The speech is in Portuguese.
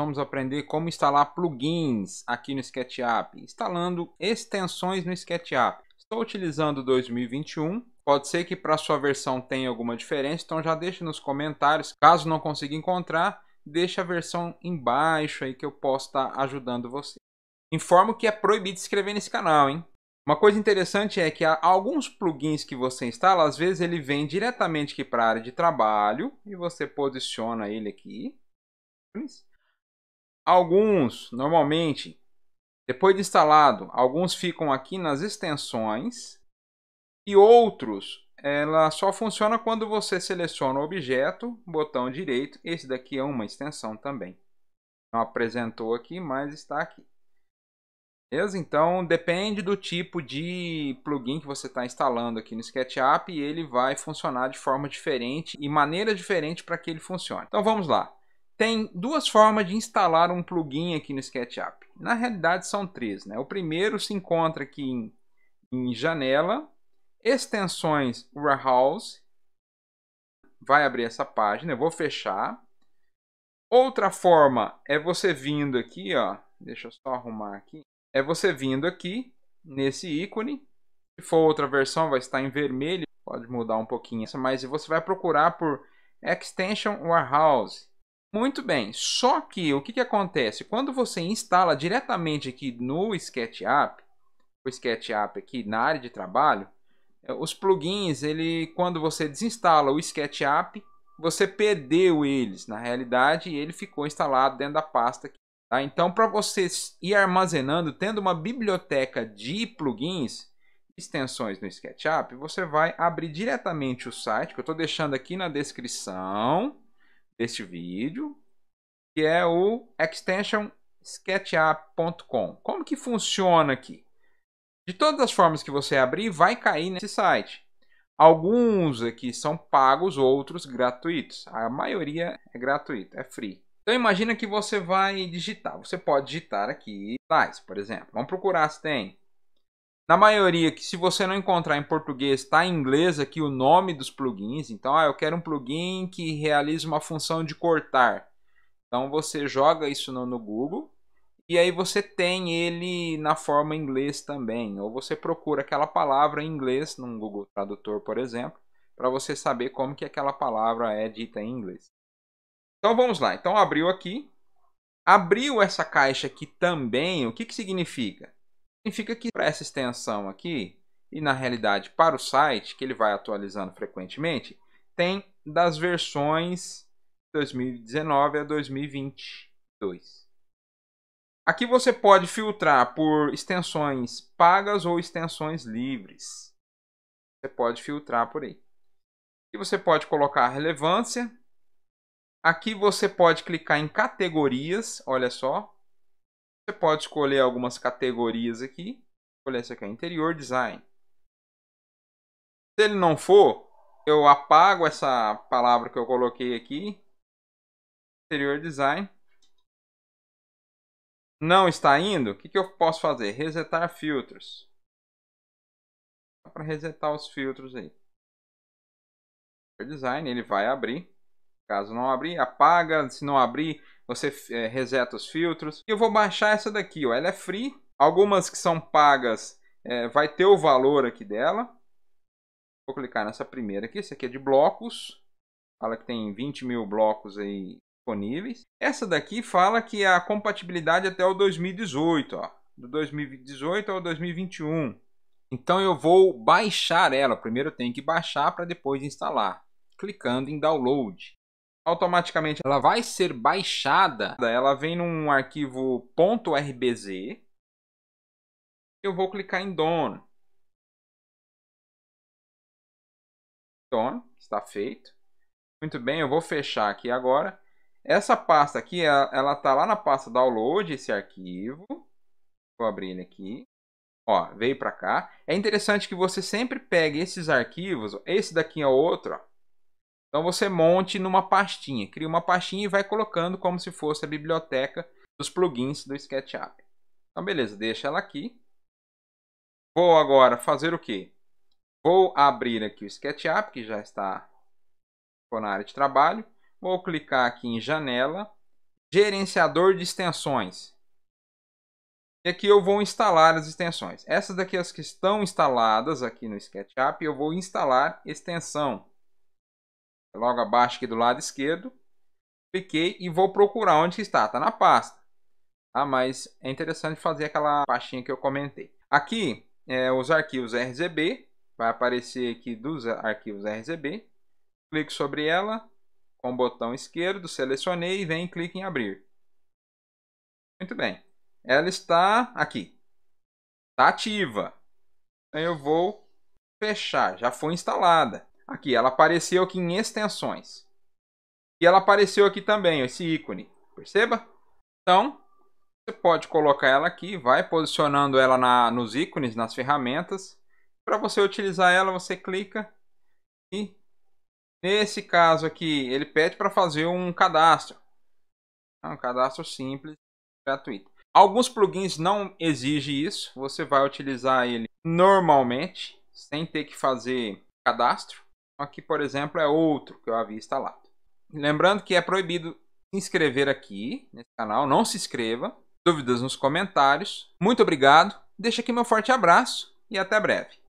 Vamos aprender como instalar plugins aqui no SketchUp, instalando extensões no SketchUp. Estou utilizando 2021, pode ser que para sua versão tenha alguma diferença, então já deixe nos comentários. Caso não consiga encontrar, deixe a versão embaixo aí que eu posso estar tá ajudando você. Informo que é proibido escrever nesse canal, hein? Uma coisa interessante é que alguns plugins que você instala, às vezes ele vem diretamente aqui para a área de trabalho e você posiciona ele aqui. Alguns, normalmente, depois de instalado, alguns ficam aqui nas extensões e outros, ela só funciona quando você seleciona o objeto, botão direito. Esse daqui é uma extensão também. Não apresentou aqui, mas está aqui. Beleza? Então, depende do tipo de plugin que você está instalando aqui no SketchUp, ele vai funcionar de forma diferente e maneira diferente para que ele funcione. Então, vamos lá tem duas formas de instalar um plugin aqui no SketchUp. Na realidade são três, né? O primeiro se encontra aqui em, em janela, extensões warehouse, vai abrir essa página, eu vou fechar. Outra forma é você vindo aqui, ó, deixa eu só arrumar aqui, é você vindo aqui nesse ícone, se for outra versão vai estar em vermelho, pode mudar um pouquinho, mas você vai procurar por Extension Warehouse, muito bem, só que o que, que acontece? Quando você instala diretamente aqui no SketchUp, o SketchUp aqui na área de trabalho, eh, os plugins, ele, quando você desinstala o SketchUp, você perdeu eles. Na realidade, ele ficou instalado dentro da pasta. Aqui, tá? Então, para você ir armazenando, tendo uma biblioteca de plugins, extensões no SketchUp, você vai abrir diretamente o site, que eu estou deixando aqui na descrição deste vídeo, que é o extension sketchup.com. Como que funciona aqui? De todas as formas que você abrir, vai cair nesse site. Alguns aqui são pagos, outros gratuitos. A maioria é gratuita, é free. Então imagina que você vai digitar. Você pode digitar aqui tais, por exemplo. Vamos procurar se tem na maioria, que se você não encontrar em português, está em inglês aqui o nome dos plugins. Então, ah, eu quero um plugin que realize uma função de cortar. Então, você joga isso no, no Google e aí você tem ele na forma inglês também. Ou você procura aquela palavra em inglês, num Google Tradutor, por exemplo, para você saber como que aquela palavra é dita em inglês. Então, vamos lá. Então, abriu aqui. Abriu essa caixa aqui também. O que, que significa? Significa que para essa extensão aqui, e na realidade para o site, que ele vai atualizando frequentemente, tem das versões 2019 a 2022. Aqui você pode filtrar por extensões pagas ou extensões livres. Você pode filtrar por aí. E você pode colocar relevância. Aqui você pode clicar em categorias, olha só, você pode escolher algumas categorias aqui. Escolher essa aqui, interior design. Se ele não for, eu apago essa palavra que eu coloquei aqui. Interior design. Não está indo, o que, que eu posso fazer? Resetar filtros. Para resetar os filtros aí. Interior design, ele vai abrir. Caso não abrir, apaga. Se não abrir, você é, reseta os filtros. E eu vou baixar essa daqui, ó, ela é free. Algumas que são pagas é, vai ter o valor aqui dela. Vou clicar nessa primeira aqui, essa aqui é de blocos. Fala que tem 20 mil blocos aí disponíveis. Essa daqui fala que é a compatibilidade até o 2018, ó, do 2018 ao 2021. Então eu vou baixar ela. Primeiro eu tenho que baixar para depois instalar. Clicando em download automaticamente ela vai ser baixada. Ela vem num arquivo .rbz. Eu vou clicar em download. Download, está feito. Muito bem, eu vou fechar aqui agora. Essa pasta aqui, ela está lá na pasta download, esse arquivo. Vou abrir ele aqui. Ó, veio para cá. É interessante que você sempre pegue esses arquivos. Esse daqui é outro, ó então você monte numa pastinha, cria uma pastinha e vai colocando como se fosse a biblioteca dos plugins do SketchUp. Então beleza, deixa ela aqui. Vou agora fazer o quê? Vou abrir aqui o SketchUp, que já está na área de trabalho. Vou clicar aqui em janela, gerenciador de extensões. E aqui eu vou instalar as extensões. Essas daqui as que estão instaladas aqui no SketchUp, eu vou instalar extensão logo abaixo aqui do lado esquerdo. Cliquei e vou procurar onde está. Está na pasta. Tá? Mas é interessante fazer aquela pastinha que eu comentei. Aqui, é, os arquivos RZB. Vai aparecer aqui dos arquivos RZB. Clico sobre ela. Com o botão esquerdo, selecionei e vem clique em abrir. Muito bem. Ela está aqui. Está ativa. Então, eu vou fechar. Já foi instalada. Aqui, ela apareceu aqui em extensões. E ela apareceu aqui também, esse ícone. Perceba? Então, você pode colocar ela aqui, vai posicionando ela na, nos ícones, nas ferramentas. Para você utilizar ela, você clica e nesse caso aqui, ele pede para fazer um cadastro. É um cadastro simples, gratuito. Alguns plugins não exigem isso, você vai utilizar ele normalmente, sem ter que fazer cadastro. Aqui, por exemplo, é outro que eu havia instalado. Lembrando que é proibido se inscrever aqui nesse canal, não se inscreva. Dúvidas nos comentários. Muito obrigado, deixa aqui meu forte abraço e até breve.